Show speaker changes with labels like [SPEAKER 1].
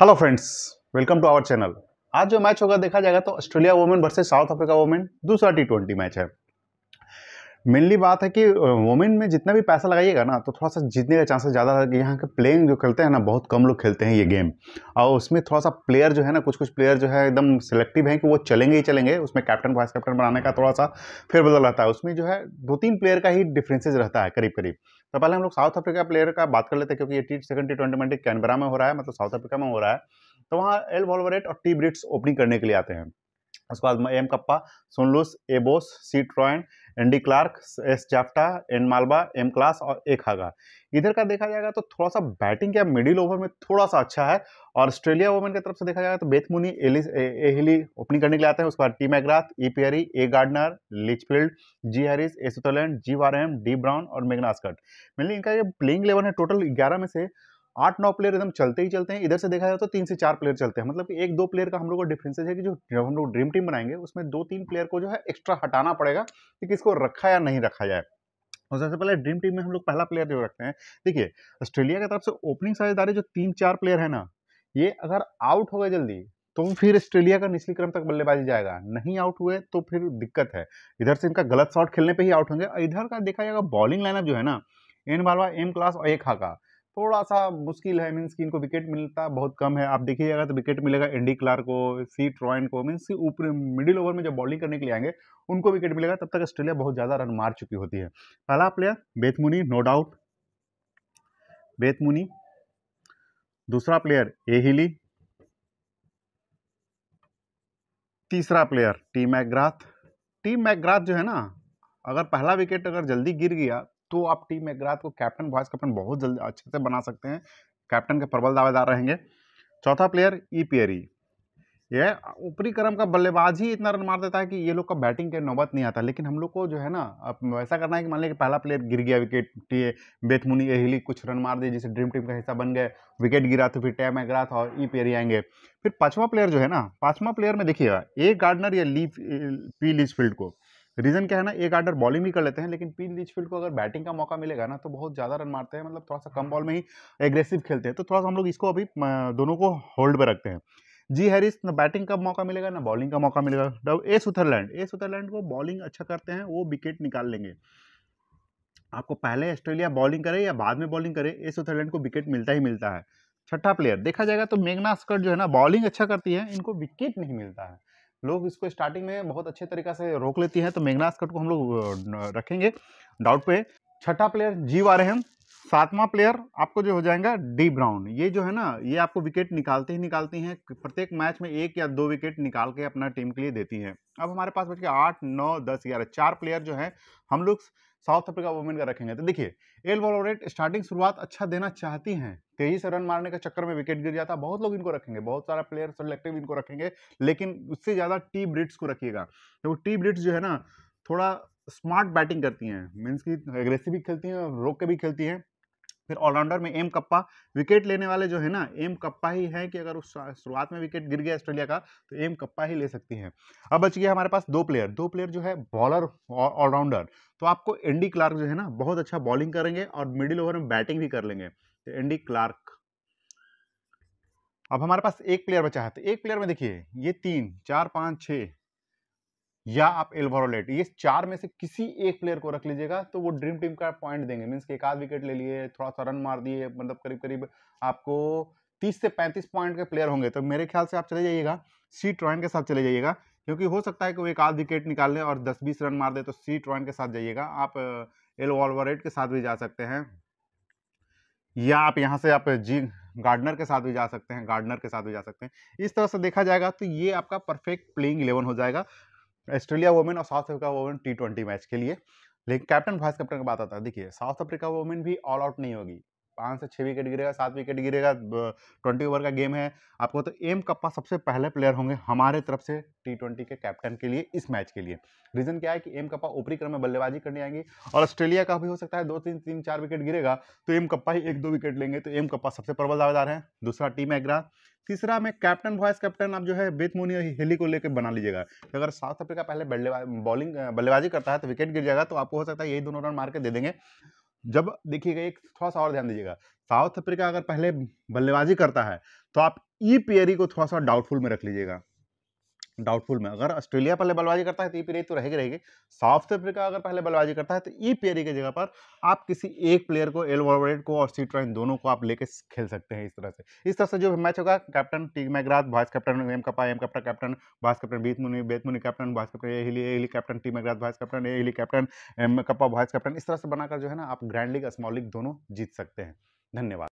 [SPEAKER 1] hello friends welcome to our channel आज जो match होगा देखा जाएगा तो Australia women versus South Africa women दूसरा टी ट्वेंटी मैच है मेनली बात है कि वुमेन में जितना भी पैसा लगाइएगा ना तो थोड़ा सा जीतने का चांसेस ज़्यादा है यहाँ के प्लेइंग जो खेलते हैं ना बहुत कम लोग खेलते हैं ये गेम और उसमें थोड़ा सा प्लेयर जो है ना कुछ कुछ प्लेयर जो है एकदम सेलेक्टिव हैं कि वो चलेंगे ही चलेंगे उसमें कैप्टन वाइस कैप्टन बनाने का थोड़ा सा फिर बदल रहता है उसमें जो है दो तीन प्लेयर का ही डिफ्रेंसेज रहता है करीब करीब तो पहले हम लोग साउथ अफ्रीका प्लेयर का बात कर लेते हैं क्योंकि ये T second T twenty Canberra में हो रहा है मतलब साउथ अफ्रीका में हो रहा है तो वहाँ एल वॉलवरेट और टी ब्रिट्स ओपनिंग करने के लिए आते हैं उसके बाद एम कप्पा सुनलुस एबोस C Tryon Andie Clark S Jafta N Mlaba M Klaas और एक हागा इधर का देखा जाएगा तो थोड़ा सा बैटिंग या मिडिल ओवर में थोड़ा सा अच्छा है और ऑस्ट्रेलिया वोमेन की तरफ से देखा जाएगा तो बेथमुनी एलिस एहली ओपनिंग करने के लिए आते हैं उसके बाद T McGrath E Perry A Gardner Litchfield G Harris A Sutherland G Wareham D Brown और मेगनास्कट मेनली इनका ये प्लेइंग लेवल है टोटल ग्यारह में से आठ नौ प्लेयर एकदम चलते ही चलते हैं इधर से देखा जाए तो तीन से चार प्लेयर चलते हैं मतलब कि एक दो प्लेयर का हम लोग को डिफरेंसेस है कि जो जब हम लोग ड्रीम टीम बनाएंगे उसमें दो तीन प्लेयर को जो है एक्स्ट्रा हटाना पड़ेगा कि किसको रखा या नहीं रखा जाए और सबसे पहले ड्रीम टीम में हम लोग पहला प्लेयर जो रखते हैं देखिए ऑस्ट्रेलिया की तरफ से ओपनिंग साझेदारी जो तीन चार प्लेयर है ना ये अगर आउट हो गए जल्दी तो फिर ऑस्ट्रेलिया का निचली क्रम तक बल्लेबाजी जाएगा नहीं आउट हुए तो फिर दिक्कत है इधर से इनका गलत शॉट खेलने पे ही आउट होंगे इधर का देखा जाएगा बॉलिंग लाइनअप जो है ना एन बालवा एम क्लास और एक हाका थोड़ा सा मुश्किल है मीन्स कि इनको विकेट मिलता बहुत कम है आप देखिएगा तो विकेट मिलेगा एंडी क्लार को सी ट्रॉयन को मीन्स कि ऊपर मिडिल ओवर में जब बॉलिंग करने के लिए आएंगे उनको विकेट मिलेगा तब तक ऑस्ट्रेलिया बहुत ज़्यादा रन मार चुकी होती है पहला player Beth Mooney no doubt Beth Mooney दूसरा प्लेयर ए हिली तीसरा player T McGrath T McGrath जो है ना अगर पहला विकेट अगर जल्दी गिर गया तो आप टीम मेघराज को तो कैप्टन वाइस कैप्टन बहुत जल्द अच्छे से बना सकते हैं कैप्टन के प्रबल दावेदार रहेंगे चौथा प्लेयर ई पियरी ये ऊपरी क्रम का बल्लेबाज ही इतना रन मार देता है कि ये लोग का बैटिंग के नौबत नहीं आता लेकिन हम लोग को जो है ना अब ऐसा करना है कि मान लें कि पहला प्लेयर गिर गया विकेट बेथमुनी एहली कुछ रन मार दिए जिसे ड्रीम टीम का हिस्सा बन गए विकेट गिरा तो फिर टैम गिरा था और ई पेरी आएंगे फिर पाँचवा प्लेयर जो है ना पाँचवा प्लेयर में देखिएगा ए गार्डनर या ली पी फील्ड को रीज़न क्या है ना एक आर्डर बॉलिंग भी कर लेते हैं लेकिन पीन लिचफील्ड को अगर बैटिंग का मौका मिलेगा ना तो बहुत ज़्यादा रन मारते हैं मतलब थोड़ा सा कम बॉल में ही एग्रेसिव खेलते हैं तो थोड़ा सा हम लोग इसको अभी दोनों को होल्ड पर रखते हैं जी हैरिस ना बैटिंग का मौका मिलेगा ना बॉलिंग का मौका मिलेगा डब ए सुथरलैंड ए सुथरलैंड को बॉलिंग अच्छा करते हैं वो विकेट निकाल लेंगे आपको पहले ऑस्ट्रेलिया बॉलिंग करे या बाद में बॉलिंग करे ए सुथरलैंड को विकेट मिलता ही मिलता है छठा प्लेयर देखा जाएगा तो मेघना स्कट जो है ना बॉलिंग अच्छा करती है इनको विकेट नहीं मिलता है लोग इसको स्टार्टिंग में बहुत अच्छे तरीका से रोक लेती है तो मेघनाथ कट को हम लोग रखेंगे डाउट पे छठा प्लेयर जीव आ रहे हैं सातवां प्लेयर आपको जो हो जाएगा डी ब्राउन ये जो है ना ये आपको विकेट निकालते ही निकालती हैं प्रत्येक मैच में एक या दो विकेट निकाल के अपना टीम के लिए देती हैं अब हमारे पास बच के आठ नौ दस ग्यारह चार प्लेयर जो हैं हम लोग साउथ अफ्रीका वोमेन का रखेंगे तो देखिए एल वॉलोरेट स्टार्टिंग शुरुआत अच्छा देना चाहती हैं तेजी से रन मारने के चक्कर में विकेट गिर जाता है बहुत लोग इनको रखेंगे बहुत सारा प्लेयर सेलेक्टिव इनको रखेंगे लेकिन उससे ज़्यादा टी ब्रिट्स को रखिएगा तो टी ब्रिट्स जो है ना थोड़ा स्मार्ट बैटिंग करती हैं मीन्स की एग्रेसिव भी खेलती हैं रोक के भी खेलती हैं फिर ऑलराउंडर में एम कप्पा विकेट लेने वाले जो है ना एम कप्पा ही है कि अगर उस शुरुआत में विकेट गिर गया ऑस्ट्रेलिया का तो एम कप्पा ही ले सकती हैं अब बच गया हमारे पास दो प्लेयर दो प्लेयर जो है बॉलर और ऑलराउंडर तो आपको एनडी क्लार्क जो है ना बहुत अच्छा बॉलिंग करेंगे और मिडिल ओवर में बैटिंग भी कर लेंगे तो एनडी क्लार्क अब हमारे पास एक प्लेयर बचा है तो एक प्लेयर में देखिए ये तीन चार पाँच छः या आप एल्वरोलेट ये चार में से किसी एक प्लेयर को रख लीजिएगा तो वो ड्रीम टीम का पॉइंट देंगे मीन्स एक आध विकेट ले लिए थोड़ा सा रन मार दिए मतलब करीब करीब आपको तीस से पैंतीस पॉइंट के प्लेयर होंगे तो मेरे ख्याल से आप चले जाइएगा सी ट्रॉइन के साथ चले जाइएगा क्योंकि हो सकता है कि वो एक आध विकेट निकाल लें और दस बीस रन मार दे तो सी ट्रॉइन के साथ जाइएगा आप एल uh, के साथ भी जा सकते हैं या आप यहाँ से आप जी गार्डनर के साथ भी जा सकते हैं गार्डनर के साथ भी जा सकते हैं इस तरह से देखा जाएगा तो ये आपका परफेक्ट प्लेइंग इलेवन हो जाएगा ऑस्ट्रेलिया वोमेन और South Africa women T twenty match के लिए लेकिन कैप्टन वाइस कैप्टन का बात आता है देखिए साउथ अफ्रीका वोमेन भी ऑल आउट नहीं होगी पाँच से छः विकेट गिरेगा सात विकेट गिरेगा ट्वेंटी ओवर का गेम है आपको तो एम कप्पा सबसे पहले प्लेयर होंगे हमारे तरफ से टी ट्वेंटी के कैप्टन के लिए इस मैच के लिए रीज़न क्या है कि एम कप्पा ऊपरी क्रम में बल्लेबाजी करने आएंगे और ऑस्ट्रेलिया का भी हो सकता है दो तीन तीन चार विकेट गिरेगा तो एम कप्पा ही एक दो विकेट लेंगे तो एम कप्पा सबसे प्रबल दावेदार है दूसरा टीम एग्रा तीसरा में कैप्टन वाइस कैप्टन आप जो है बेथ मोनी और हेली को लेकर बना लीजिएगा तो अगर साउथ अफ्रीका पहले बल्लेबाजी बॉलिंग बल्लेबाजी करता है तो विकेट गिर जाएगा तो आपको हो सकता है यही दोनों रन मार के दे देंगे जब देखिएगा एक थोड़ा सा और ध्यान दीजिएगा साउथ अफ्रीका अगर पहले बल्लेबाजी करता है तो आप ई पेयरी को थोड़ा सा डाउटफुल में रख लीजिएगा डाउटफुल में अगर ऑस्ट्रेलिया पहले बल्लेबाजी करता है तो ई पेरी तो रहेगी रहेगी साउथ अफ्रीका अगर पहले बल्लेबाजी करता है तो ई पेरी की जगह पर आप किसी एक प्लेयर को एल वॉलवरेट को और सी ट्राइन दोनों को आप लेके खेल सकते हैं इस तरह से इस तरह से जो मैच होगा captain T McGrath vice captain M Kapp M कपड़ा captain vice captain Beth Mooney Beth Mooney captain vice captain A Healy A Healy captain T McGrath vice captain A Healy captain M Kapp vice captain इस तरह से बनाकर जो है ना आप grand league small league दोनों जीत सकते हैं धन्यवाद